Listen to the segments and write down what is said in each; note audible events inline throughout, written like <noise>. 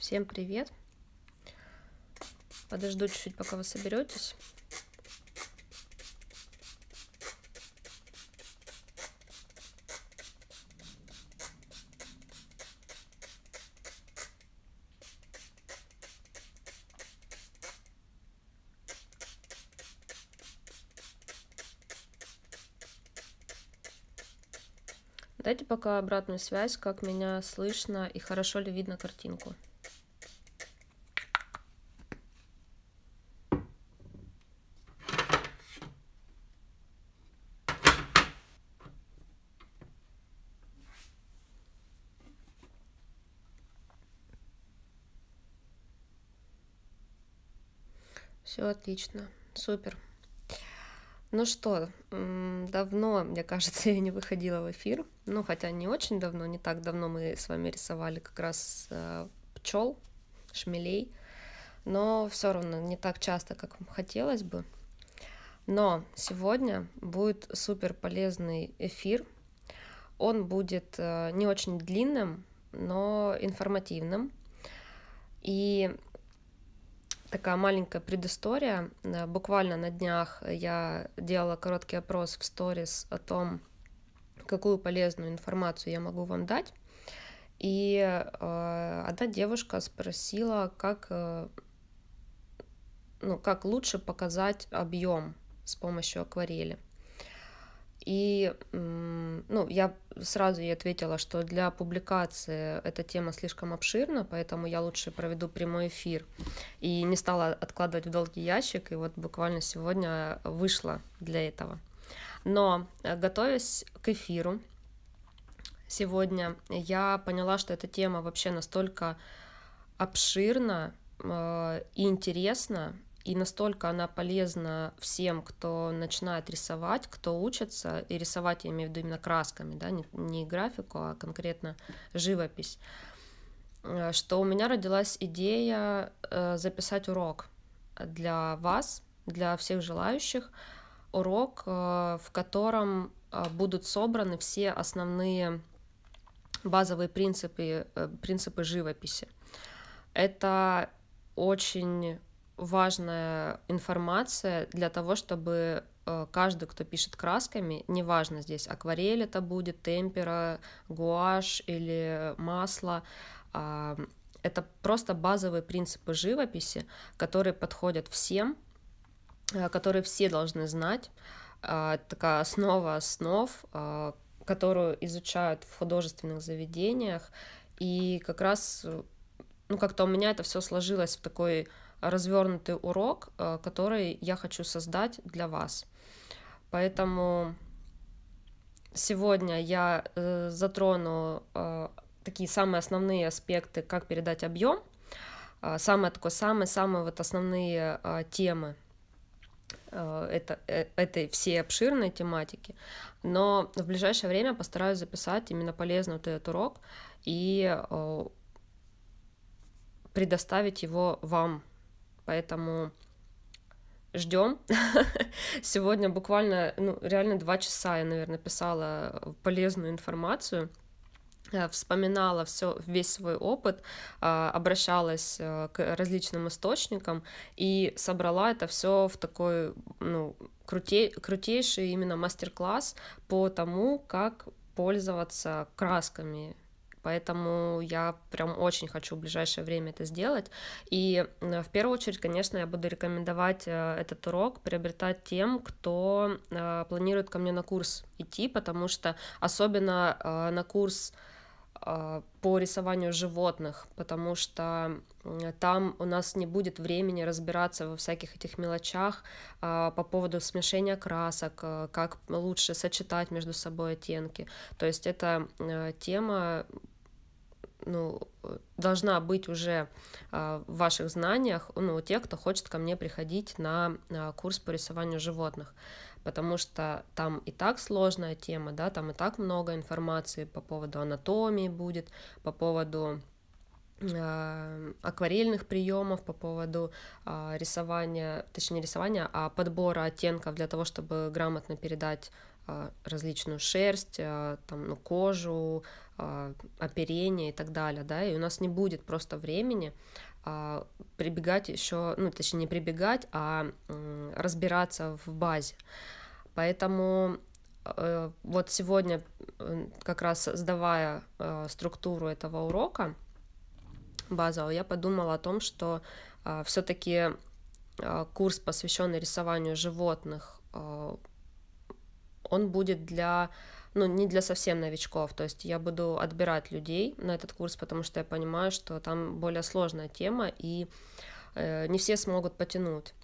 Всем привет! Подожду чуть-чуть, пока вы соберетесь. Дайте пока обратную связь, как меня слышно и хорошо ли видно картинку. Все отлично, супер. Ну что, давно, мне кажется, <laughs> я не выходила в эфир. Ну, хотя не очень давно, не так давно мы с вами рисовали как раз э, пчел, шмелей. Но все равно не так часто, как хотелось бы. Но сегодня будет супер полезный эфир. Он будет э, не очень длинным, но информативным. И такая маленькая предыстория. Э, буквально на днях я делала короткий опрос в сторис о том, какую полезную информацию я могу вам дать. И э, одна девушка спросила, как, э, ну, как лучше показать объем с помощью акварели. И ну, я сразу ей ответила, что для публикации эта тема слишком обширна, поэтому я лучше проведу прямой эфир. И не стала откладывать в долгий ящик, и вот буквально сегодня вышла для этого. Но, э, готовясь к эфиру сегодня, я поняла, что эта тема вообще настолько обширна э, и интересна, и настолько она полезна всем, кто начинает рисовать, кто учится, и рисовать я имею в виду именно красками, да, не, не графику, а конкретно живопись, э, что у меня родилась идея э, записать урок для вас, для всех желающих, урок, э, в котором будут собраны все основные базовые принципы, принципы живописи. Это очень важная информация для того, чтобы э, каждый, кто пишет красками, неважно здесь акварель это будет, темпера, гуашь или масло, а, это просто базовые принципы живописи, которые подходят всем, э, которые все должны знать. А, это такая основа основ, а, которую изучают в художественных заведениях. И как раз, ну, как-то у меня это все сложилось в такой развернутый урок, э, который я хочу создать для вас. Поэтому сегодня я э, затрону э, такие самые основные аспекты, как передать объем, самые такой самые самые вот основные темы это, этой всей обширной тематики, но в ближайшее время постараюсь записать именно полезный вот этот урок и предоставить его вам поэтому ждем. <laughs> Сегодня буквально, ну, реально два часа я, наверное, писала полезную информацию э, вспоминала все, весь свой опыт, а, обращалась э, к различным источникам и собрала это все в такой ну, крутей, крутейший именно мастер-класс по тому, как пользоваться красками поэтому я прям очень хочу в ближайшее время это сделать. И э, в первую очередь, конечно, я буду рекомендовать э, этот урок приобретать тем, кто э, планирует ко мне на курс идти, потому что особенно на курс по рисованию животных, потому что там у нас не будет времени разбираться во всяких этих мелочах по поводу смешения красок, как лучше сочетать между собой оттенки. То есть это тема ну, должна быть уже а, в ваших знаниях ну, тех, кто хочет ко мне приходить на а, курс по рисованию животных, потому что там и так сложная тема, да, там и так много информации по поводу анатомии будет, по поводу а, акварельных приемов по поводу рисования, точнее рисования, а подбора оттенков для того, чтобы грамотно передать различную шерсть, там, ну, кожу, а, оперения и так далее, да, и у нас не будет просто времени а, прибегать еще, ну, точнее, не прибегать, а разбираться в базе. Поэтому э, вот сегодня, э, как раз сдавая э, структуру этого урока базового, я подумала о том, что а, все-таки курс, посвященный рисованию животных, он будет для ну, не для совсем новичков. То есть я буду отбирать людей на этот курс, потому что я понимаю, что там более сложная тема, и э, не все смогут потянуть.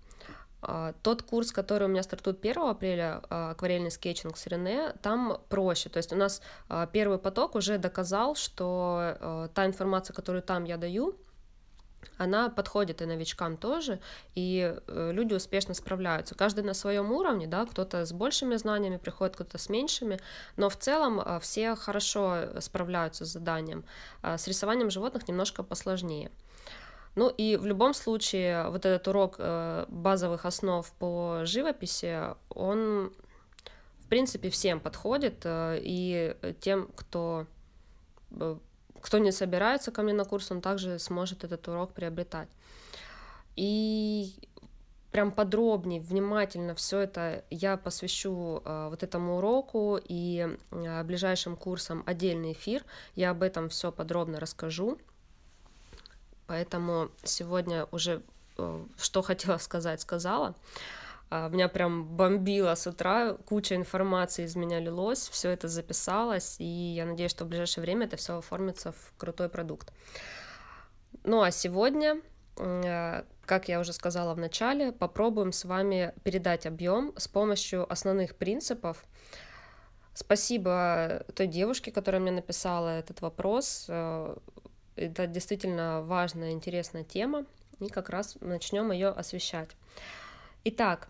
А, тот курс, который у меня стартует 1 апреля, а, акварельный скетчинг с Рене, там проще. То есть у нас а, первый поток уже доказал, что э, та информация, которую там я даю, она подходит и новичкам тоже, и э, люди успешно справляются. Каждый на своем уровне, да, кто-то с большими знаниями приходит, кто-то с меньшими, но в целом э, все хорошо справляются с заданием. А с рисованием животных немножко посложнее. Ну и в любом случае вот этот урок э, базовых основ по живописи, он в принципе всем подходит, и тем, кто кто не собирается ко мне на курс, он также сможет этот урок приобретать. И прям подробнее, внимательно все это я посвящу э, вот этому уроку и э, ближайшим курсам отдельный эфир. Я об этом все подробно расскажу. Поэтому сегодня уже э, что хотела сказать, сказала. Э, а, меня прям бомбило с утра, куча информации из меня лилось, все это записалось, и я надеюсь, что в ближайшее время это все оформится в крутой продукт. Ну а сегодня, э, как я уже сказала в начале, попробуем с вами передать объем с помощью основных принципов. Спасибо той девушке, которая мне написала этот вопрос. Э, это действительно важная, интересная тема, и как раз начнем ее освещать. Итак,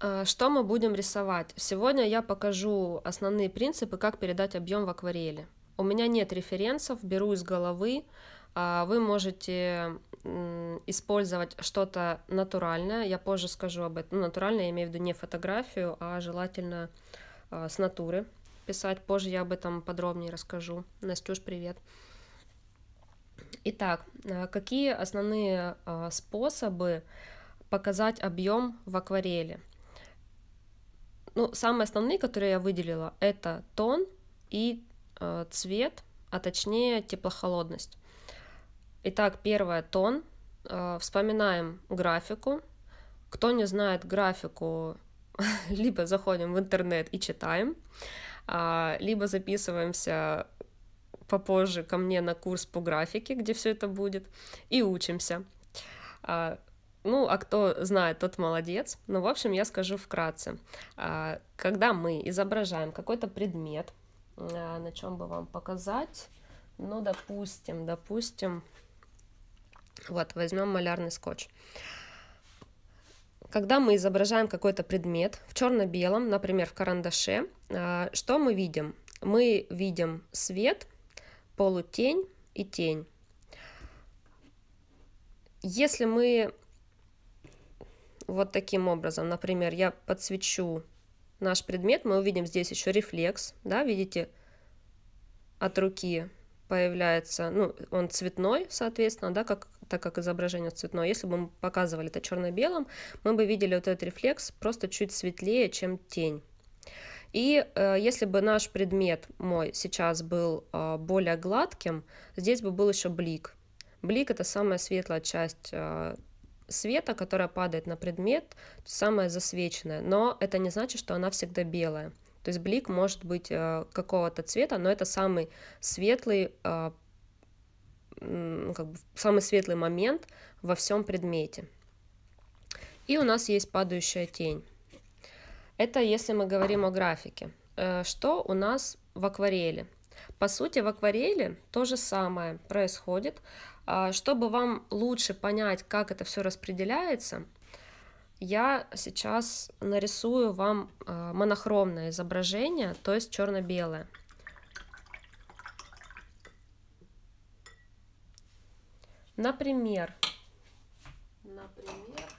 Э, что мы будем рисовать? Сегодня я покажу основные принципы, как передать объем в акварели. У меня нет референсов, беру из головы. А вы можете использовать что-то натуральное. Я позже скажу об этом. Ну, натуральное я имею в виду не фотографию, а желательно э, с натуры писать. Позже я об этом подробнее расскажу. Настюш, привет. Итак, э, какие основные способы показать объем в акварели? Ну, самые основные, которые я выделила, это тон и э, цвет, а точнее теплохолодность. Итак, первое тон. Э, вспоминаем графику. Кто не знает графику, <laughs> либо заходим в интернет и читаем, э, либо записываемся попозже ко мне на курс по графике, где все это будет, и учимся. А, ну, а кто знает, тот молодец. Но, ну, в общем, я скажу вкратце. А, когда мы изображаем какой-то предмет, а, на чем бы вам показать, ну, допустим, допустим, вот, возьмем малярный скотч. Когда мы изображаем какой-то предмет в черно-белом, например, в карандаше, а, что мы видим? Мы видим свет, полутень и тень. Если мы вот таким образом. Например, я подсвечу наш предмет, мы увидим здесь еще рефлекс, да, видите, от руки появляется, ну, он цветной, соответственно, да, как, так как изображение цветное. Если бы мы показывали это черно-белым, мы бы видели вот этот рефлекс просто чуть светлее, чем тень. И э, если бы наш предмет мой сейчас был э, более гладким, здесь бы был еще блик. Блик — это самая светлая часть э, света, которая падает на предмет, самая засвеченная, но это не значит, что она всегда белая. То есть блик может быть э, какого-то цвета, но это самый светлый, э, как бы самый светлый момент во всем предмете. И у нас есть падающая тень. Это если мы говорим о графике. Э, что у нас в акварели? По сути, в акварели то же самое происходит, а, чтобы вам лучше понять, как это все распределяется, я сейчас нарисую вам а, монохромное изображение, то есть черно-белое. Например, например,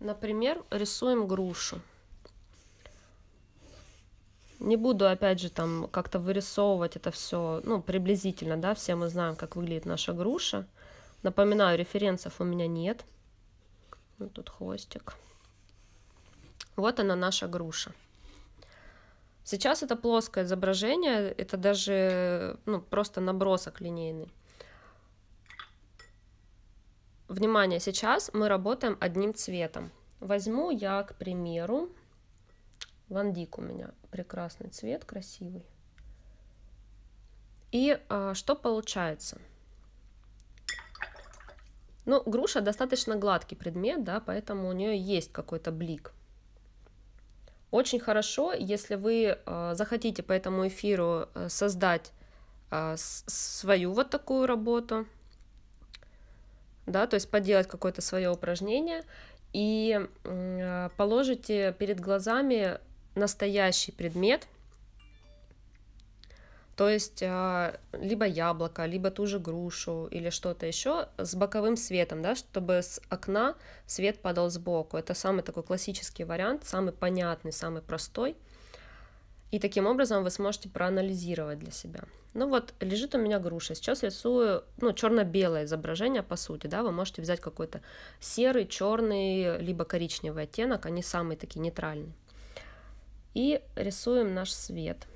например, рисуем грушу. Не буду, опять же, там как-то вырисовывать это все, ну, приблизительно, да, все мы знаем, как выглядит наша груша. Напоминаю, референсов у меня нет. Вот тут хвостик. Вот она, наша груша. Сейчас это плоское изображение, это даже ну, просто набросок линейный. Внимание, сейчас мы работаем одним цветом. Возьму я, к примеру, Ван Дик у меня прекрасный цвет, красивый. И а, что получается? Ну, груша достаточно гладкий предмет, да, поэтому у нее есть какой-то блик. Очень хорошо, если вы а, захотите по этому эфиру э, создать а, свою вот такую работу, да, то есть поделать какое-то свое упражнение и э, положите перед глазами настоящий предмет, то есть а, либо яблоко, либо ту же грушу или что-то еще с боковым светом, да, чтобы с окна свет падал сбоку. Это самый такой классический вариант, самый понятный, самый простой. И таким образом вы сможете проанализировать для себя. Ну вот, лежит у меня груша. Сейчас рисую, ну, черно-белое изображение, по сути, да, вы можете взять какой-то серый, черный, либо коричневый оттенок, они самые такие нейтральные. И рисуем наш свет,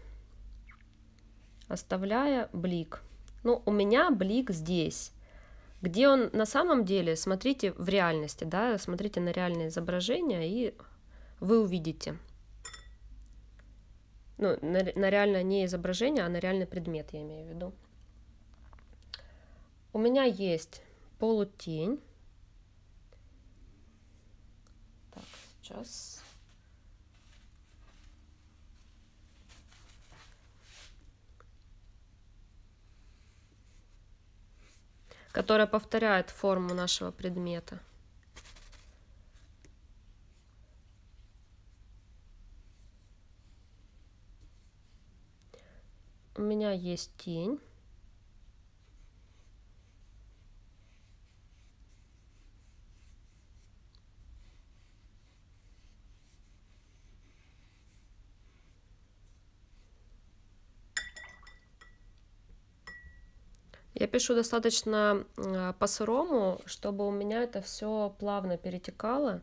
оставляя блик. Ну, у меня блик здесь. Где он на самом деле, смотрите в реальности, да, смотрите на реальное изображение, и вы увидите. Ну, на, на реальное не изображение, а на реальный предмет, я имею в виду. У меня есть полутень. Так, сейчас которая повторяет форму нашего предмета. У меня есть тень. Я пишу достаточно э, по-сырому, чтобы у меня это все плавно перетекало,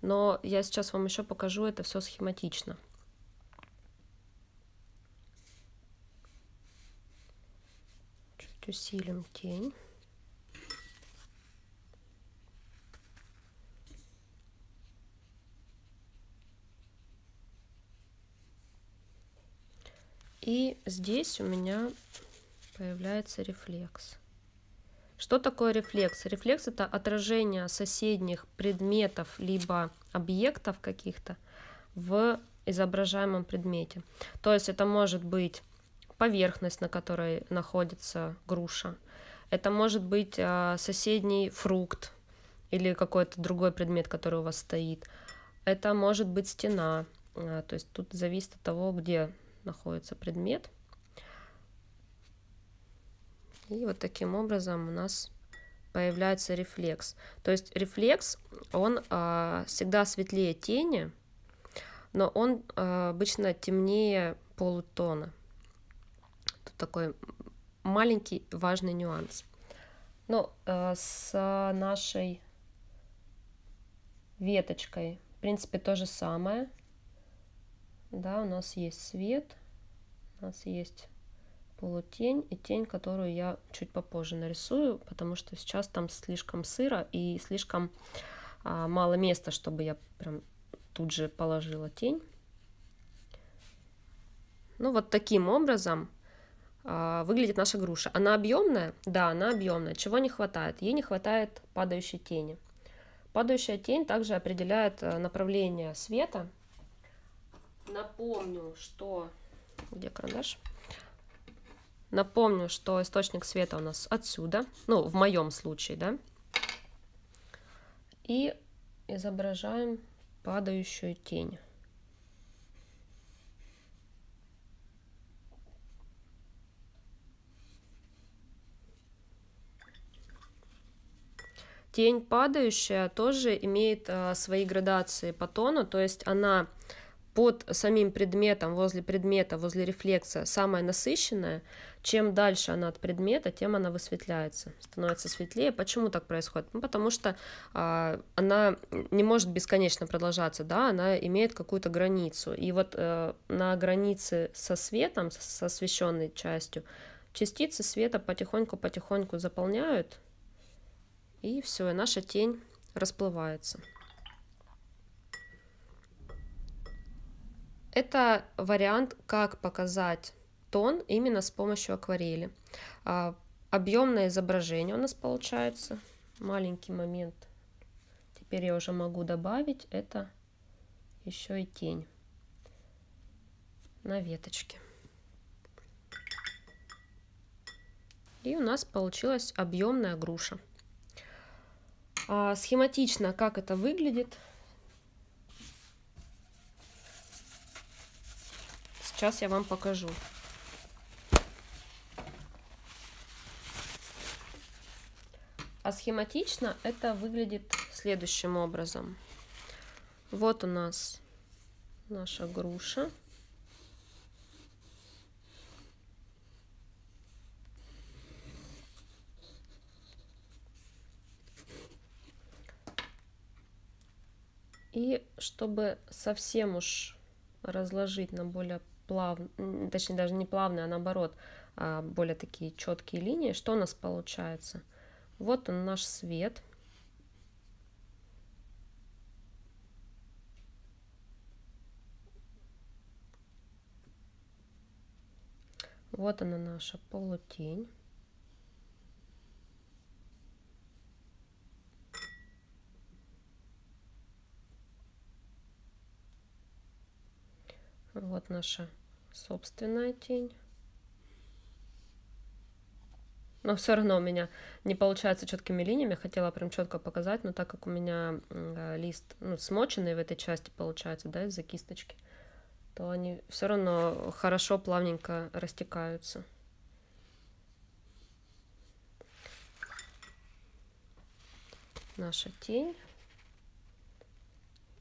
но я сейчас вам еще покажу это все схематично. Чуть усилим тень. И здесь у меня появляется рефлекс. Что такое рефлекс? Рефлекс это отражение соседних предметов либо объектов каких-то в изображаемом предмете. То есть это может быть поверхность, на которой находится груша. Это может быть а, соседний фрукт или какой-то другой предмет, который у вас стоит. Это может быть стена. А, то есть тут зависит от того, где находится предмет. И вот таким образом у нас появляется рефлекс. То есть рефлекс, он э, всегда светлее тени, но он э, обычно темнее полутона. Тут такой маленький важный нюанс. Но э, с нашей веточкой, в принципе, то же самое. Да, у нас есть свет, у нас есть полутень и тень, которую я чуть попозже нарисую, потому что сейчас там слишком сыро и слишком а, мало места, чтобы я прям тут же положила тень. Ну вот таким образом а, выглядит наша груша. Она объемная? Да, она объемная. Чего не хватает? Ей не хватает падающей тени. Падающая тень также определяет э, направление света. Напомню, что... Где карандаш? Напомню, что источник света у нас отсюда, ну, в моем случае, да. И изображаем падающую тень. Тень падающая тоже имеет а, свои градации по тону, то есть она под самим предметом, возле предмета, возле рефлекса самая насыщенная, чем дальше она от предмета, тем она высветляется, становится светлее. Почему так происходит? Ну, потому что а, она не может бесконечно продолжаться, да, она имеет какую-то границу. И вот а, на границе со светом, со освещенной частью, частицы света потихоньку-потихоньку заполняют, и все, и наша тень расплывается. Это вариант, как показать тон именно с помощью акварели. А, объемное изображение у нас получается. Маленький момент. Теперь я уже могу добавить. Это еще и тень на веточке. И у нас получилась объемная груша. А, схематично, как это выглядит – Сейчас я вам покажу. А схематично это выглядит следующим образом. Вот у нас наша груша. И чтобы совсем уж разложить на более плавно, точнее даже не плавные, а наоборот, а, более такие четкие линии, что у нас получается? Вот он наш свет. Вот она наша полутень. Вот наша собственная тень. Но все равно у меня не получается четкими линиями. Хотела прям четко показать, но так как у меня э, лист ну, смоченный в этой части получается, да, из-за кисточки, то они все равно хорошо, плавненько растекаются. Наша тень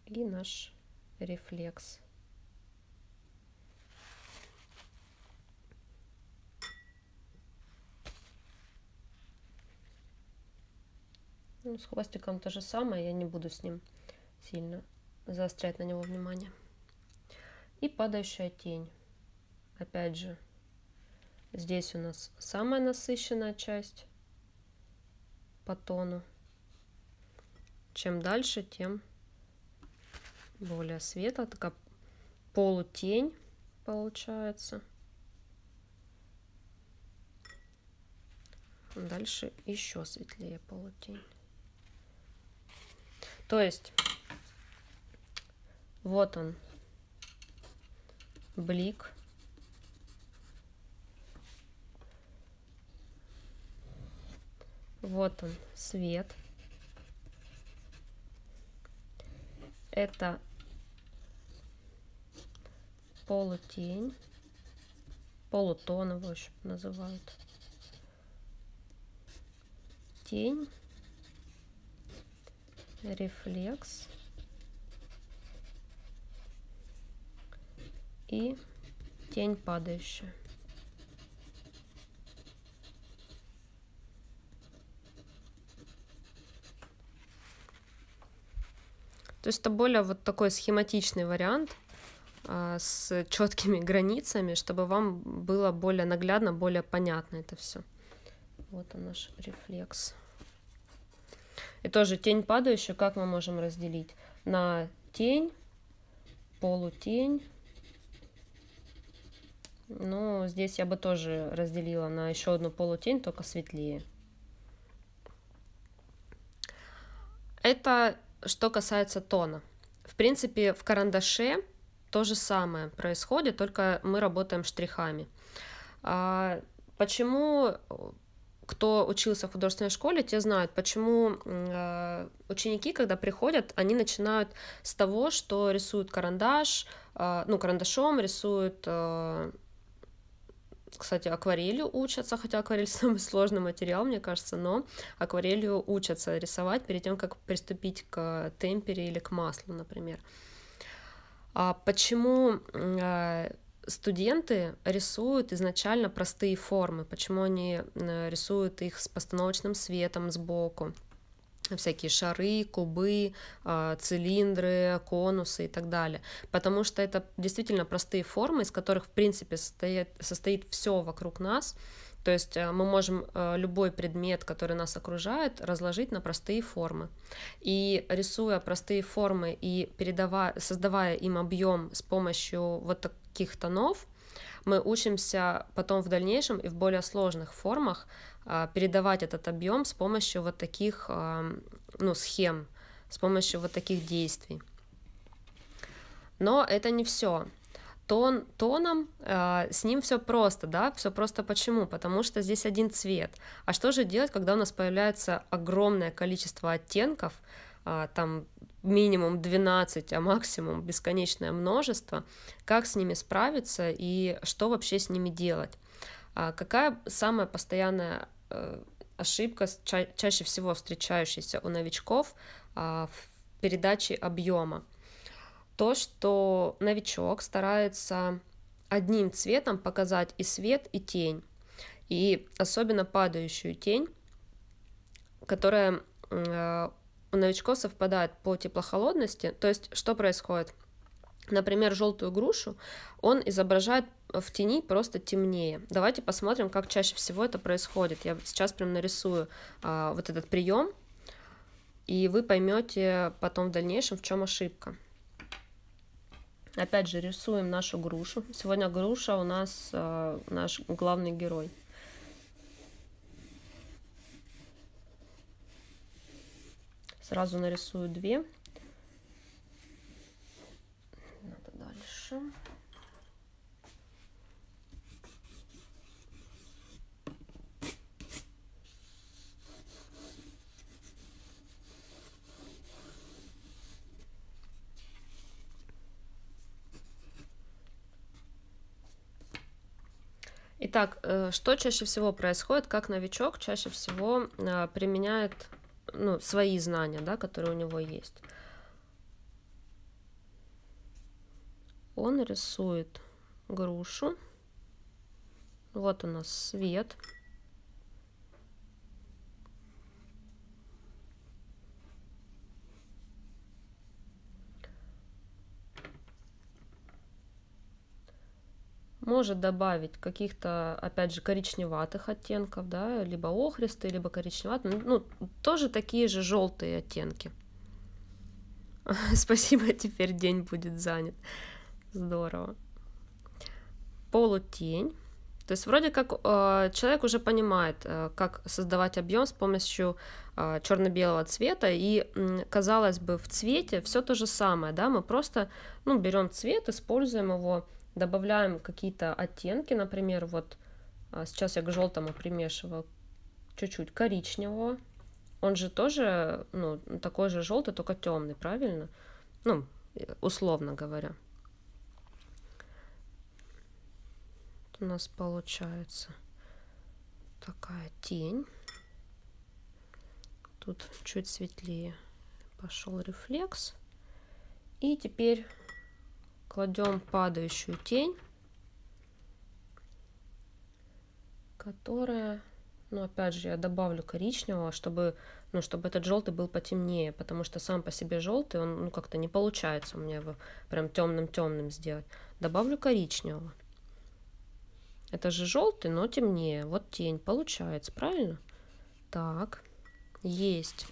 и наш рефлекс. Ну, с хвостиком то же самое, я не буду с ним сильно заострять на него внимание. И падающая тень. Опять же, здесь у нас самая насыщенная часть по тону. Чем дальше, тем более светло. Такая полутень получается. Дальше еще светлее полутень. То есть, вот он, блик. Вот он, свет. Это полутень, полутон его еще называют. Тень рефлекс и тень падающая. То есть это более вот такой схематичный вариант а, с четкими <laughs> границами, чтобы вам было более наглядно, более понятно это все. Вот он наш рефлекс. И тоже тень падающую, как мы можем разделить? На тень, полутень. Ну, здесь я бы тоже разделила на еще одну полутень, только светлее. Это что касается тона. В принципе, в карандаше то же самое происходит, только мы работаем штрихами. А почему кто учился в художественной школе, те знают, почему э, ученики, когда приходят, они начинают с того, что рисуют карандаш, э, ну, карандашом рисуют, э, кстати, акварелью учатся, хотя акварель <laughs> самый сложный материал, мне кажется, но акварелью учатся рисовать перед тем, как приступить к темпере или к маслу, например. А почему студенты рисуют изначально простые формы, почему они э, рисуют их с постановочным светом сбоку, всякие шары, кубы, а, цилиндры, конусы и так далее. Потому что это действительно простые формы, из которых, в принципе, состоит, состоит все вокруг нас. То есть э, мы можем э, любой предмет, который нас окружает, разложить на простые формы. И рисуя простые формы и передавая, создавая им объем с помощью вот так, низких тонов мы учимся потом в дальнейшем и в более сложных формах а, передавать этот объем с помощью вот таких а, ну, схем, с помощью вот таких действий. Но это не все. Тон, тоном э, с ним все просто, да, все просто почему? Потому что здесь один цвет. А что же делать, когда у нас появляется огромное количество оттенков, а, там минимум 12, а максимум бесконечное множество, как с ними справиться и что вообще с ними делать. А какая самая постоянная э, ошибка, ча чаще всего встречающаяся у новичков а, в передаче объема? То, что новичок старается одним цветом показать и свет, и тень, и особенно падающую тень, которая э, у новичков совпадает по теплохолодности. То есть что происходит? Например, желтую грушу он изображает в тени просто темнее. Давайте посмотрим, как чаще всего это происходит. Я сейчас прям нарисую а, вот этот прием, и вы поймете потом в дальнейшем, в чем ошибка. Опять же, рисуем нашу грушу. Сегодня груша у нас а, наш главный герой. сразу нарисую две. Надо дальше. Итак, э, что чаще всего происходит, как новичок чаще всего э, применяет ну, свои знания, да, которые у него есть. Он рисует грушу. Вот у нас свет. может добавить каких-то, опять же, коричневатых оттенков, да, либо охристые, либо коричневатые, ну, ну тоже такие же желтые оттенки. <laughs> Спасибо, теперь день будет занят. Здорово. Полутень. То есть вроде как э, человек уже понимает, э, как создавать объем с помощью э, черно-белого цвета, и э, казалось бы в цвете все то же самое, да, мы просто ну берем цвет, используем его добавляем какие-то оттенки, например, вот а, сейчас я к желтому примешиваю чуть-чуть коричневого, он же тоже, ну, такой же желтый, только темный, правильно? Ну, условно говоря. у нас получается такая тень. Тут чуть светлее пошел рефлекс. И теперь кладем падающую тень, которая, ну опять же, я добавлю коричневого, чтобы, ну, чтобы этот желтый был потемнее, потому что сам по себе желтый, он, ну, как-то не получается у меня его прям темным-темным сделать. Добавлю коричневого. Это же желтый, но темнее. Вот тень получается, правильно? Так, есть.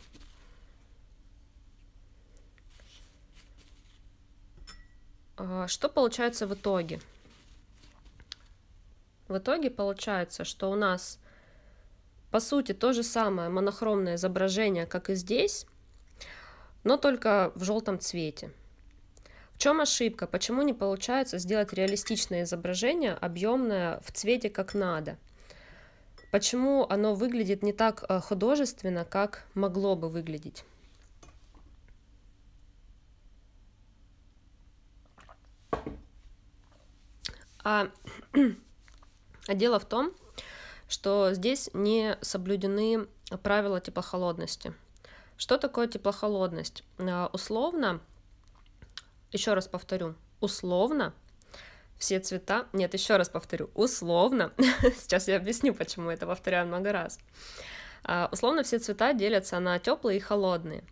А, что получается в итоге? В итоге получается, что у нас по сути то же самое монохромное изображение, как и здесь, но только в желтом цвете. В чем ошибка? Почему не получается сделать реалистичное изображение, объемное в цвете как надо? Почему оно выглядит не так э, художественно, как могло бы выглядеть? А, <clears throat> а дело в том, что здесь не соблюдены правила теплохолодности. Что такое теплохолодность? А, условно, еще раз повторю, условно все цвета, нет, еще раз повторю, условно, <laughs> сейчас я объясню, почему это повторяю много раз, а, условно все цвета делятся на теплые и холодные,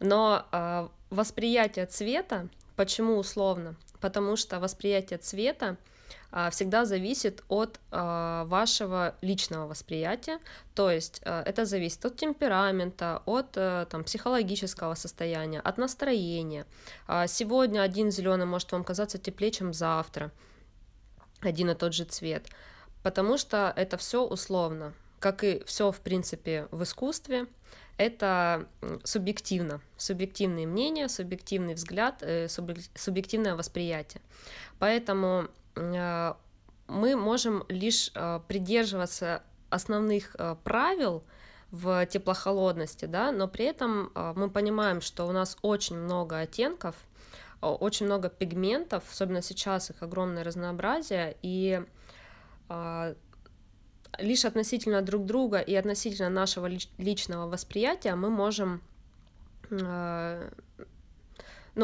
но а, восприятие цвета, почему условно? Потому что восприятие цвета а, всегда зависит от а, вашего личного восприятия, то есть а, это зависит от темперамента, от э, там, психологического состояния, от настроения. Сегодня один зеленый может вам казаться теплее, чем завтра, один и тот же цвет, потому что это все условно, как и все, в принципе, в искусстве это субъективно. Субъективные мнения, субъективный взгляд, э, субъективное восприятие. Поэтому Э, мы можем лишь э, придерживаться основных э, правил в теплохолодности, да, но при этом мы понимаем, что у нас очень много оттенков, очень много пигментов, особенно сейчас их огромное разнообразие, и лишь относительно друг друга и относительно нашего личного восприятия мы можем ну,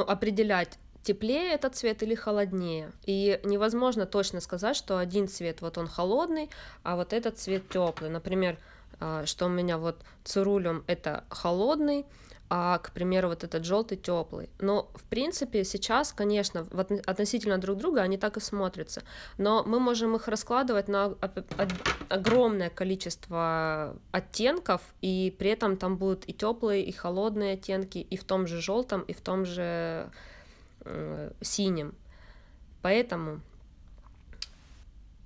определять теплее этот цвет или холоднее. И невозможно точно сказать, что один цвет вот он холодный, а вот этот цвет теплый. Например, а, что у меня вот цирулем это холодный, а, к примеру, вот этот желтый теплый. Но, в принципе, сейчас, конечно, относительно друг друга они так и смотрятся. Но мы можем их раскладывать на огромное количество оттенков, и при этом там будут и теплые, и холодные оттенки, и в том же желтом, и в том же Э, синим. Поэтому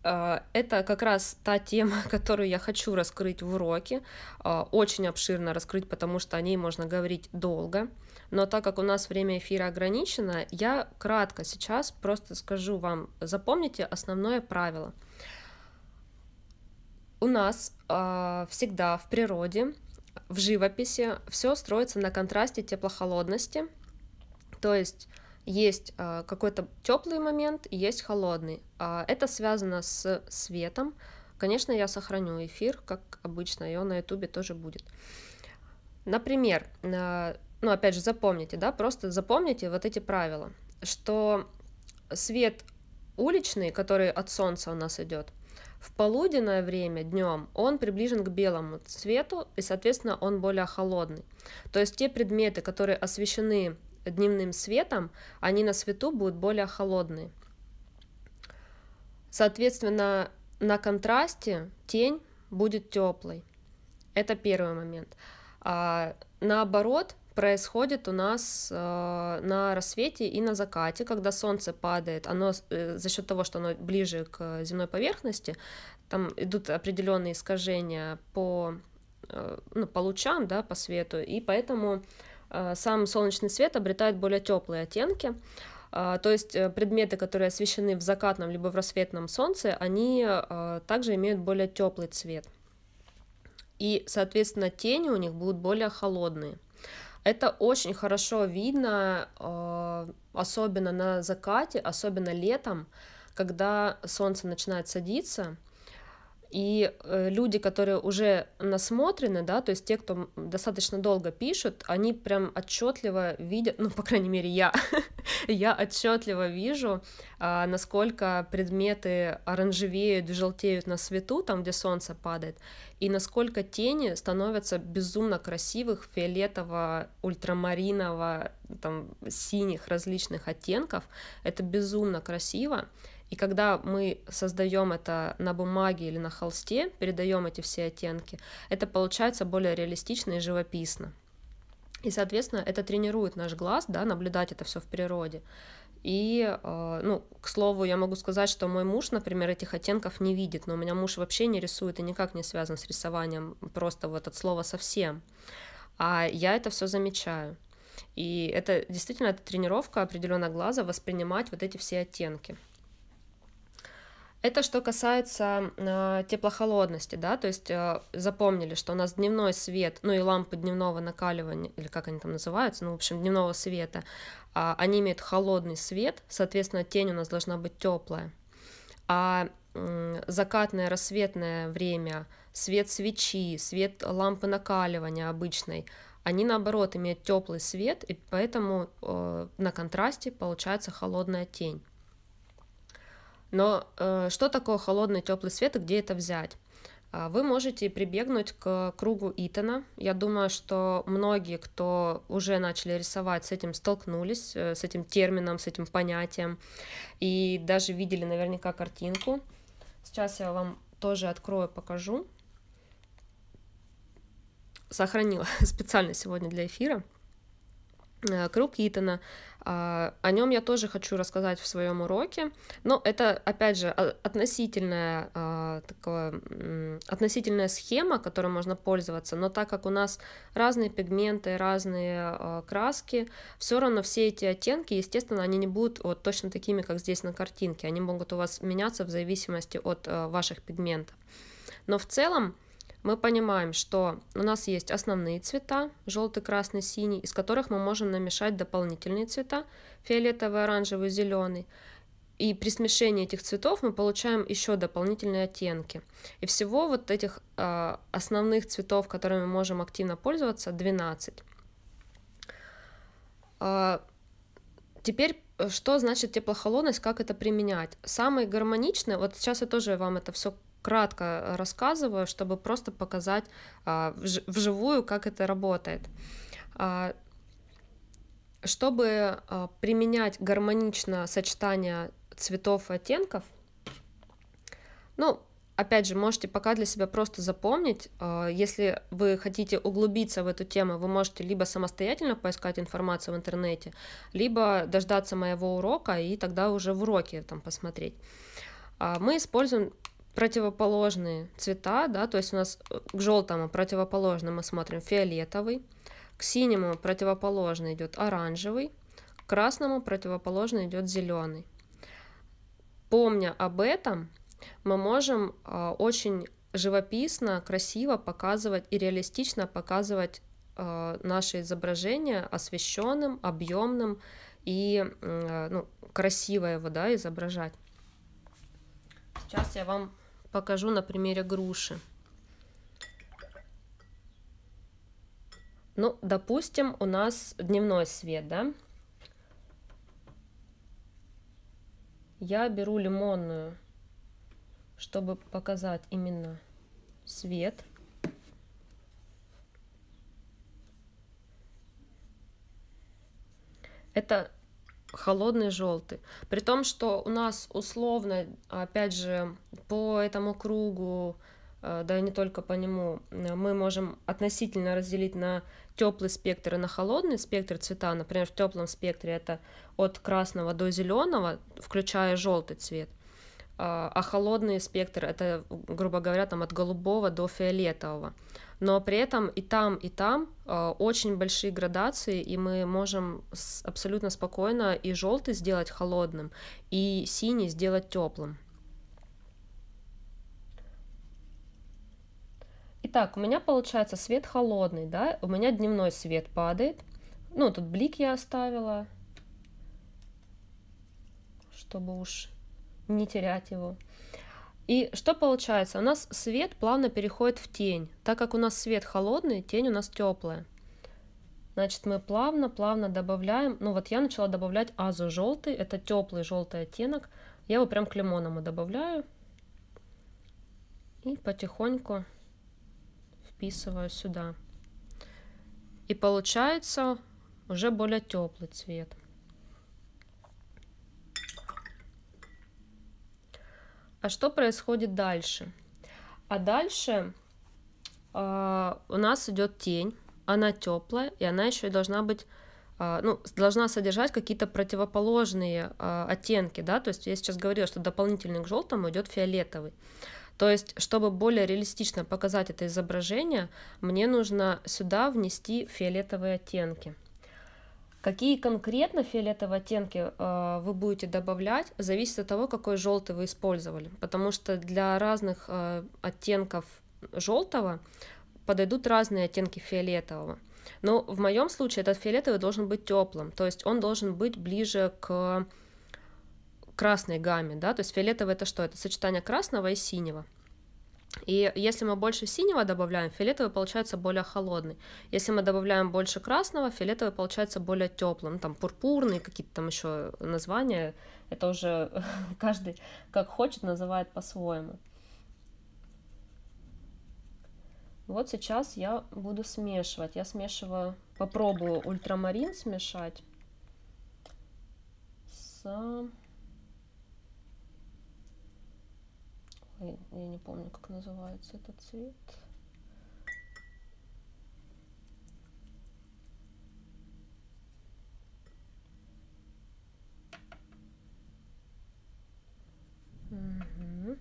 э, это как раз та тема, <laughs> которую я хочу раскрыть в уроке, э, очень обширно раскрыть, потому что о ней можно говорить долго. Но так как у нас время эфира ограничено, я кратко сейчас просто скажу вам, запомните основное правило. У нас всегда в природе, в живописи все строится на контрасте теплохолодности, то есть есть а, какой-то теплый момент, есть холодный. А, это связано с светом. Конечно, я сохраню эфир, как обычно, и он на ютубе тоже будет. Например, ну опять же запомните, да, просто запомните вот эти правила, что свет уличный, который от солнца у нас идет, в полуденное время днем он приближен к белому цвету, и, соответственно, он более холодный. То есть те предметы, которые освещены дневным светом, они на свету будут более холодные. Соответственно, на контрасте тень будет теплой. Это первый момент. А, наоборот, происходит у нас э, на рассвете и на закате, когда солнце падает, оно э, за счет того, что оно ближе к земной поверхности, там идут определенные искажения по, э, ну, по лучам, да, по свету, и поэтому Э, сам солнечный свет обретает более теплые оттенки. А, то есть э, предметы, которые освещены в закатном либо в рассветном солнце, они э, также имеют более теплый цвет. И, соответственно, тени у них будут более холодные. Это очень хорошо видно, особенно на закате, особенно летом, когда солнце начинает садиться – и э, люди, которые уже насмотрены, да, то есть те, кто достаточно долго пишут, они прям отчетливо видят, ну, по крайней мере, я, <laughs> я отчетливо вижу, а, насколько предметы оранжевеют, желтеют на свету, там, где солнце падает, и насколько тени становятся безумно красивых, фиолетово, ультрамаринового, там, синих различных оттенков. Это безумно красиво. И когда мы создаем это на бумаге или на холсте, передаем эти все оттенки, это получается более реалистично и живописно. И, соответственно, это тренирует наш глаз, да, наблюдать это все в природе. И, э, ну, к слову, я могу сказать, что мой муж, например, этих оттенков не видит, но у меня муж вообще не рисует и никак не связан с рисованием, просто вот от слова совсем. А я это все замечаю. И это действительно это тренировка определенного глаза воспринимать вот эти все оттенки. Это что касается э, теплохолодности, да, то есть э, запомнили, что у нас дневной свет, ну и лампы дневного накаливания, или как они там называются, ну, в общем, дневного света, э, они имеют холодный свет, соответственно, тень у нас должна быть теплая. А э, закатное, рассветное время, свет свечи, свет лампы накаливания обычной, они наоборот имеют теплый свет, и поэтому э, на контрасте получается холодная тень. Но э, что такое холодный теплый свет и где это взять? А, вы можете прибегнуть к кругу Итана. Я думаю, что многие, кто уже начали рисовать, с этим столкнулись, э, с этим термином, с этим понятием, и даже видели наверняка картинку. Сейчас я вам тоже открою, покажу. Сохранила <laughs> специально сегодня для эфира. Э, круг Итана а, о нем я тоже хочу рассказать в своем уроке, но это, опять же, а, относительная, а, такая относительная схема, которой можно пользоваться, но так как у нас разные пигменты, разные краски, все равно все эти оттенки, естественно, они не будут вот точно такими, как здесь на картинке, они могут у вас меняться в зависимости от ваших пигментов. Но в целом мы понимаем, что у нас есть основные цвета, желтый, красный, синий, из которых мы можем намешать дополнительные цвета, фиолетовый, оранжевый, зеленый. И при смешении этих цветов мы получаем еще дополнительные оттенки. И всего вот этих э, основных цветов, которыми мы можем активно пользоваться, 12. А, э, теперь что значит теплохолодность, как это применять. Самый гармоничный, вот сейчас я тоже вам это все кратко рассказываю, чтобы просто показать а, вживую, как это работает. А, чтобы а, применять гармонично сочетание цветов и оттенков, ну, опять же, можете пока для себя просто запомнить. Если вы хотите углубиться в эту тему, вы можете либо самостоятельно поискать информацию в интернете, либо дождаться моего урока и тогда уже в уроке там посмотреть. Мы используем противоположные цвета, да, то есть у нас э, к желтому противоположному мы смотрим фиолетовый, к синему противоположно идет оранжевый, к красному противоположно идет зеленый. Помня об этом, мы можем а, очень живописно, красиво показывать и реалистично показывать а, наше изображение освещенным, объемным и э, ну, красиво его да, изображать. Сейчас я вам Покажу на примере груши. Ну, допустим, у нас дневной свет, да? Я беру лимонную, чтобы показать именно свет. Это холодный желтый. При том, что у нас условно, опять же, по этому кругу, э, да и не только по нему, э, мы можем относительно разделить на теплый спектр и на холодный спектр цвета. Например, в теплом спектре это от красного до зеленого, включая желтый цвет – а, а холодный спектр это, грубо говоря, там от голубого до фиолетового. Но при этом и там, и там а, очень большие градации, и мы можем абсолютно спокойно и желтый сделать холодным, и синий сделать теплым. Итак, у меня получается свет холодный, да, у меня дневной свет падает. Ну, тут блик я оставила, чтобы уж не терять его. И что получается? У нас свет плавно переходит в тень. Так как у нас свет холодный, тень у нас теплая. Значит, мы плавно-плавно добавляем. Ну вот я начала добавлять азу желтый. Это теплый желтый оттенок. Я его прям к лимонам и добавляю. И потихоньку вписываю сюда. И получается уже более теплый цвет. А что происходит дальше? А дальше э, у нас идет тень, она теплая, и она еще и должна быть а, ну, должна содержать какие-то противоположные а, оттенки, да, то есть я сейчас говорила, что дополнительный к желтому идет фиолетовый. То есть, чтобы более реалистично показать это изображение, мне нужно сюда внести фиолетовые оттенки. Какие конкретно фиолетовые оттенки э, вы будете добавлять, зависит от того, какой желтый вы использовали, потому что для разных э, оттенков желтого подойдут разные оттенки фиолетового. Но в моем случае этот фиолетовый должен быть теплым, то есть он должен быть ближе к красной гамме, да, то есть фиолетовый это что? Это сочетание красного и синего. И если мы больше синего добавляем, фиолетовый получается более холодный. Если мы добавляем больше красного, фиолетовый получается более теплым. Там пурпурный, какие-то там еще названия. Это уже <laughs> каждый как хочет называет по-своему. Вот сейчас я буду смешивать. Я смешиваю, попробую ультрамарин смешать с я не помню, как называется этот цвет. Угу.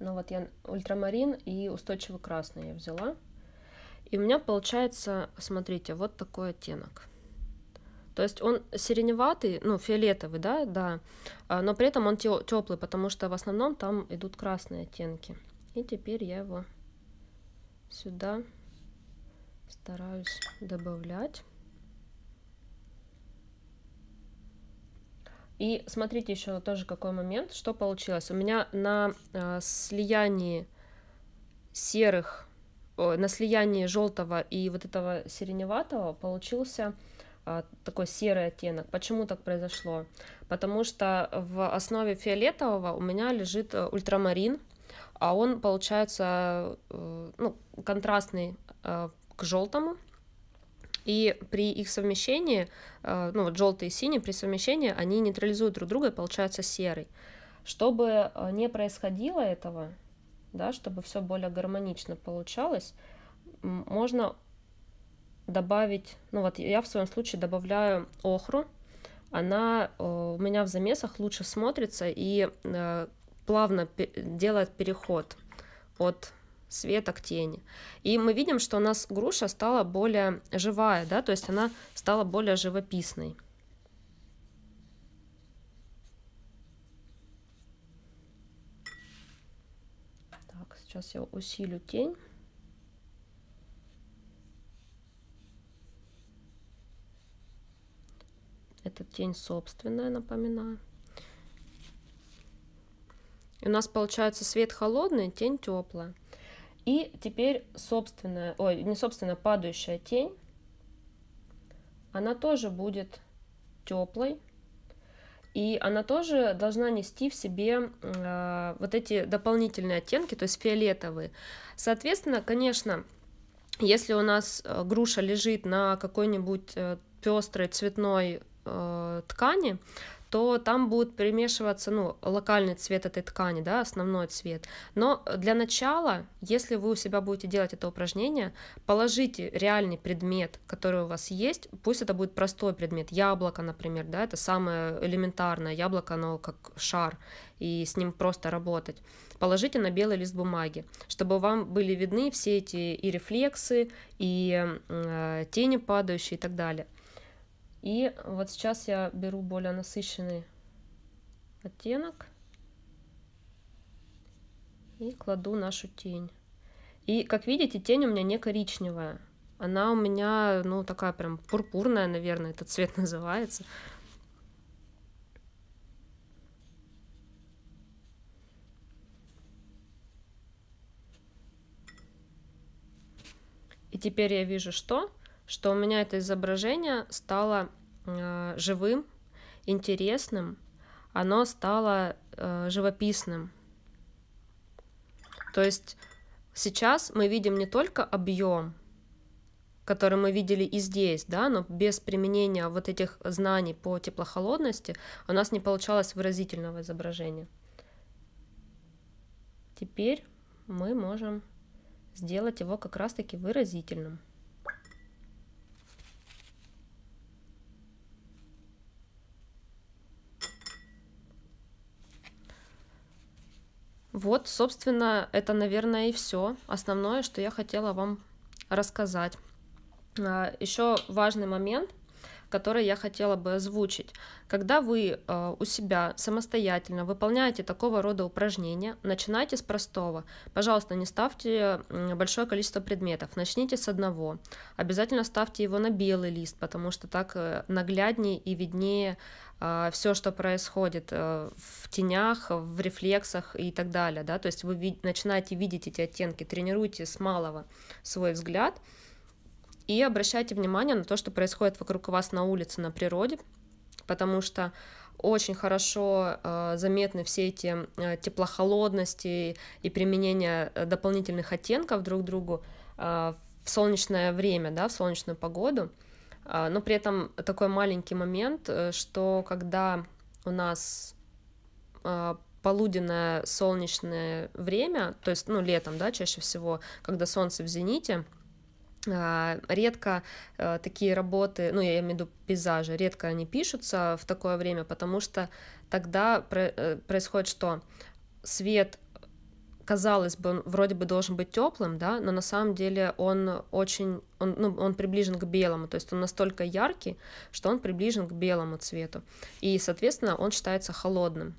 Ну вот я ультрамарин и устойчиво красный я взяла. И у меня получается, смотрите, вот такой оттенок. То есть он сиреневатый, ну, фиолетовый, да, да, а, но при этом он теплый, потому что в основном там идут красные оттенки. И теперь я его сюда стараюсь добавлять. И смотрите еще тоже какой момент, что получилось. У меня на э, слиянии серых, о, на слиянии желтого и вот этого сиреневатого получился а, такой серый оттенок. Почему так произошло? Потому что в основе фиолетового у меня лежит э, ультрамарин, а он получается э, ну, контрастный э, к желтому. И при их совмещении, ну вот желтый и синий, при совмещении они нейтрализуют друг друга и получается серый. Чтобы не происходило этого, да, чтобы все более гармонично получалось, можно добавить, ну вот я в своем случае добавляю охру, она э, у меня в замесах лучше смотрится и э, плавно делает переход от света к тени. И мы видим, что у нас груша стала более живая, да, то есть она стала более живописной. Так, сейчас я усилю тень. Это тень собственная, напоминаю. И у нас получается свет холодный, тень теплая. И теперь собственная, ой, не собственная, падающая тень. Она тоже будет теплой. И она тоже должна нести в себе э, вот эти дополнительные оттенки, то есть фиолетовые. Соответственно, конечно, если у нас э, груша лежит на какой-нибудь э, пестрой цветной э, ткани, то там будет перемешиваться ну, локальный цвет этой ткани, да, основной цвет. Но для начала, если вы у себя будете делать это упражнение, положите реальный предмет, который у вас есть, пусть это будет простой предмет, яблоко, например, да, это самое элементарное, яблоко, оно как шар, и с ним просто работать. Положите на белый лист бумаги, чтобы вам были видны все эти и рефлексы, и э, тени падающие и так далее. И вот сейчас я беру более насыщенный оттенок и кладу нашу тень. И, как видите, тень у меня не коричневая. Она у меня, ну, такая прям пурпурная, наверное, этот цвет <laughs> называется. И теперь я вижу что? что у меня это изображение стало э, живым, интересным, оно стало э, живописным. То есть сейчас мы видим не только объем, который мы видели и здесь, да, но без применения вот этих знаний по теплохолодности у нас не получалось выразительного изображения. Теперь мы можем сделать его как раз-таки выразительным. Вот, собственно, это, наверное, и все. Основное, что я хотела вам рассказать. А, Еще важный момент – которые я хотела бы озвучить. Когда вы э, у себя самостоятельно выполняете такого рода упражнения, начинайте с простого. Пожалуйста, не ставьте большое количество предметов, начните с одного. Обязательно ставьте его на белый лист, потому что так э, нагляднее и виднее а, все, что происходит э, в тенях, в рефлексах и так далее. Да? То есть вы начинаете видеть эти оттенки, тренируйте с малого свой взгляд – и обращайте внимание на то, что происходит вокруг вас на улице, на природе, потому что очень хорошо э, заметны все эти э, теплохолодности и применение э, дополнительных оттенков друг к другу э, в солнечное время, да, в солнечную погоду. Э, но при этом такой маленький момент, э, что когда у нас э, полуденное солнечное время, то есть, ну, летом, да, чаще всего, когда солнце в зените, а, редко э, такие работы, ну я имею в виду пейзажи, редко они пишутся в такое время, потому что тогда э, происходит что? Свет казалось бы, он вроде бы должен быть теплым, да, но на самом деле он очень, он, ну, он приближен к белому, то есть он настолько яркий, что он приближен к белому цвету, и, соответственно, он считается холодным.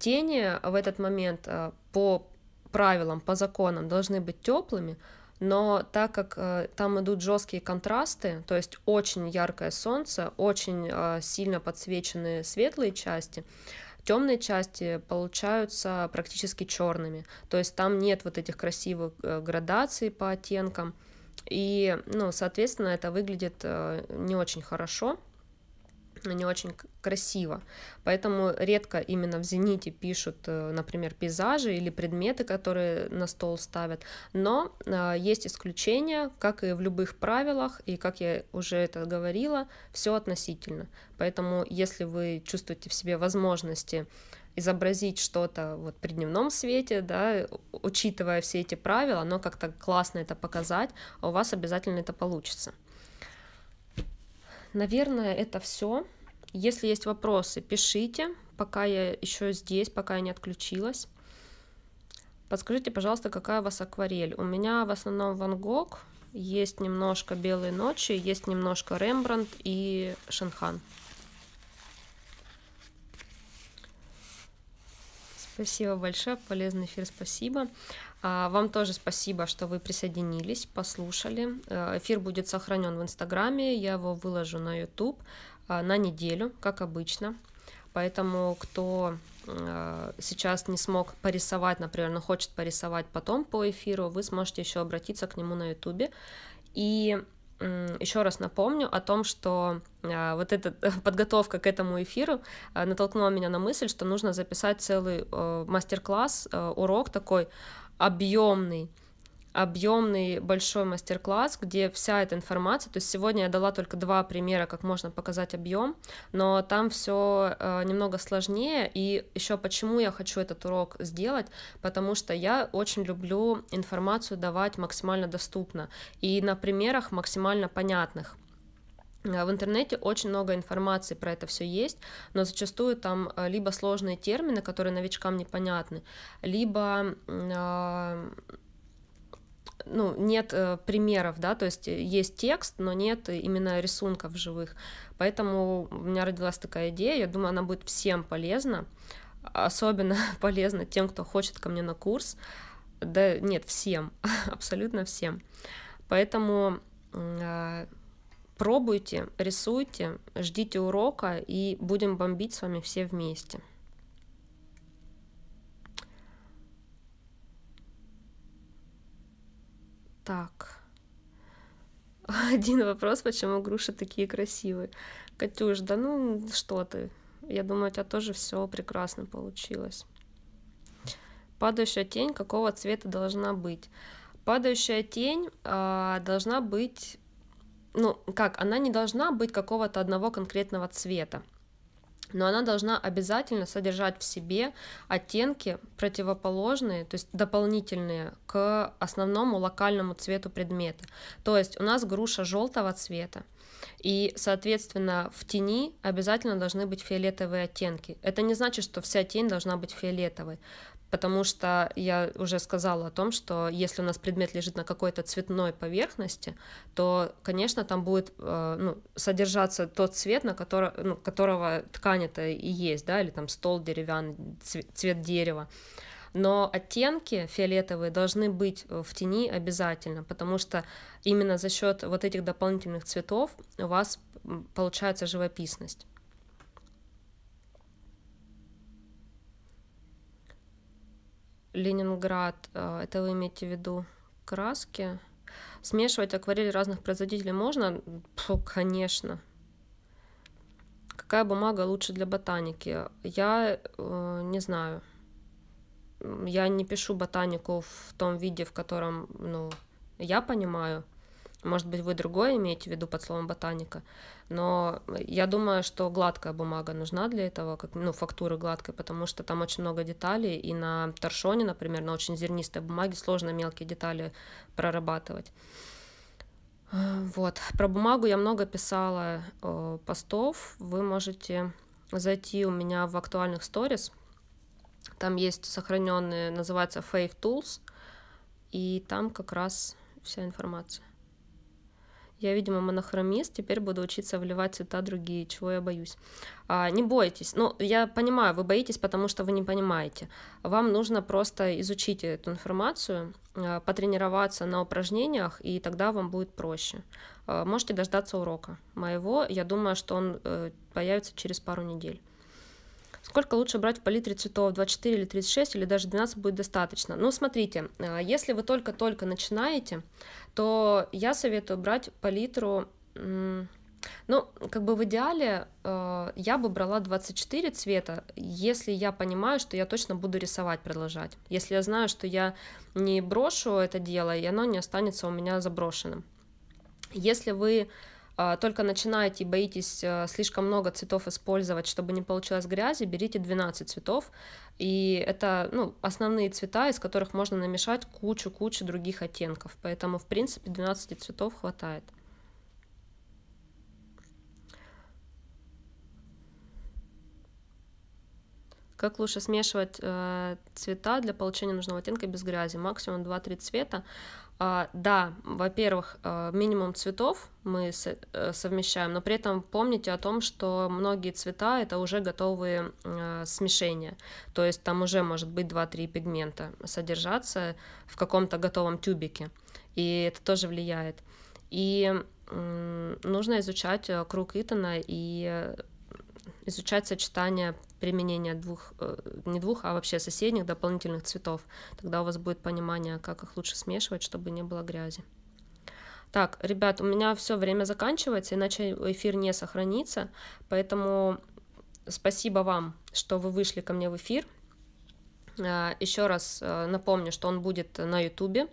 Тени в этот момент э, по правилам, по законам должны быть теплыми, но так как э, там идут жесткие контрасты, то есть очень яркое солнце, очень э, сильно подсвеченные светлые части, темные части получаются практически черными, то есть там нет вот этих красивых э, градаций по оттенкам, и, ну, соответственно, это выглядит э, не очень хорошо но не очень красиво. Поэтому редко именно в «Зените» пишут, э, например, пейзажи или предметы, которые на стол ставят. Но э, есть исключения, как и в любых правилах, и как я уже это говорила, все относительно. Поэтому если вы чувствуете в себе возможности изобразить что-то вот при дневном свете, да, учитывая все эти правила, но как-то классно это показать, у вас обязательно это получится наверное, это все. Если есть вопросы, пишите, пока я еще здесь, пока я не отключилась. Подскажите, пожалуйста, какая у вас акварель? У меня в основном Ван Гог, есть немножко Белой ночи, есть немножко Рембрандт и Шанхан. Спасибо большое, полезный эфир, спасибо. А, вам тоже спасибо, что вы присоединились, послушали. А, эфир будет сохранен в Инстаграме, я его выложу на YouTube а, на неделю, как обычно. Поэтому кто сейчас не смог порисовать, например, но хочет порисовать потом по эфиру, вы сможете еще обратиться к нему на YouTube. И еще раз напомню о том, что а, вот эта <laughs> подготовка к этому эфиру а, натолкнула меня на мысль, что нужно записать целый э, мастер-класс, э, урок такой объемный объемный большой мастер-класс, где вся эта информация, то есть сегодня я дала только два примера, как можно показать объем, но там все э, немного сложнее, и еще почему я хочу этот урок сделать, потому что я очень люблю информацию давать максимально доступно и на примерах максимально понятных. Э, в интернете очень много информации про это все есть, но зачастую там э, либо сложные термины, которые новичкам непонятны, либо э, ну, нет э, примеров, да, то есть э, есть текст, но нет э, именно рисунков живых. Поэтому у меня родилась такая идея, я думаю, она будет всем полезна, особенно <laughs> полезна тем, кто хочет ко мне на курс. Да нет, всем, <laughs> абсолютно всем. Поэтому э, пробуйте, рисуйте, ждите урока и будем бомбить с вами все вместе. один вопрос, почему груши такие красивые. Катюш, да ну что ты? Я думаю, у тебя тоже все прекрасно получилось. Падающая тень какого цвета должна быть? Падающая тень э, должна быть, ну как, она не должна быть какого-то одного конкретного цвета но она должна обязательно содержать в себе оттенки противоположные, то есть дополнительные к основному локальному цвету предмета. То есть у нас груша желтого цвета, и, соответственно, в тени обязательно должны быть фиолетовые оттенки. Это не значит, что вся тень должна быть фиолетовой потому что я уже сказала о том, что если у нас предмет лежит на какой-то цветной поверхности, то, конечно, там будет э, ну, содержаться тот цвет, на который, ну, которого ткань это и есть, да, или там стол деревянный, цвет, цвет дерева. Но оттенки фиолетовые должны быть в тени обязательно, потому что именно за счет вот этих дополнительных цветов у вас получается живописность. Ленинград, э, это вы имеете в виду краски? Смешивать акварели разных производителей можно? Фу, конечно. Какая бумага лучше для ботаники? Я э, не знаю. Я не пишу ботанику в том виде, в котором ну, я понимаю. Может быть, вы другое имеете в виду под словом ботаника, но я думаю, что гладкая бумага нужна для этого, как, ну, фактура гладкая, потому что там очень много деталей, и на торшоне, например, на очень зернистой бумаге сложно мелкие детали прорабатывать. Вот, про бумагу я много писала э, постов, вы можете зайти у меня в актуальных сторис, там есть сохраненные, называется Fake Tools, и там как раз вся информация. Я, видимо, монохромист, теперь буду учиться вливать цвета другие, чего я боюсь. А, не бойтесь. Ну, я понимаю, вы боитесь, потому что вы не понимаете. Вам нужно просто изучить эту информацию, а, потренироваться на упражнениях, и тогда вам будет проще. А, можете дождаться урока моего. Я думаю, что он э, появится через пару недель. Сколько лучше брать в палитре цветов, 24 или 36, или даже 12 будет достаточно? Ну, смотрите, а, если вы только-только начинаете, то я советую брать палитру ну, как бы в идеале э, я бы брала 24 цвета, если я понимаю, что я точно буду рисовать, продолжать. Если я знаю, что я не брошу это дело, и оно не останется у меня заброшенным. Если вы а, только начинаете и боитесь э, слишком много цветов использовать, чтобы не получилось грязи, берите 12 цветов, и это ну, основные цвета, из которых можно намешать кучу-кучу других оттенков, поэтому, в принципе, 12 цветов хватает. Как лучше смешивать э, цвета для получения нужного оттенка без грязи? Максимум 2-3 цвета. А Да, во-первых, э, минимум цветов мы э, совмещаем, но при этом помните о том, что многие цвета это уже готовые э, смешения, то есть там уже может быть 2-3 пигмента содержаться в каком-то готовом тюбике, и это тоже влияет. И нужно изучать круг Итана и изучать сочетание применения двух, э, не двух, а вообще соседних дополнительных цветов. Тогда у вас будет понимание, как их лучше смешивать, чтобы не было грязи. Так, ребят, у меня все время заканчивается, иначе эфир не сохранится, поэтому спасибо вам, что вы вышли ко мне в эфир. Э, Еще раз э, напомню, что он будет на YouTube,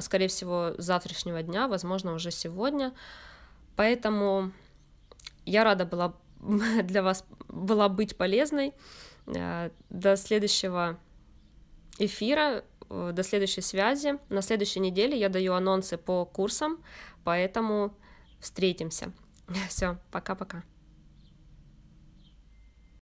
скорее всего, с завтрашнего дня, возможно, уже сегодня. Поэтому я рада была <laughs> для вас была быть полезной. Э, до следующего эфира, э, до следующей связи. На следующей неделе я даю анонсы по курсам, поэтому встретимся. <laughs> Все, пока-пока.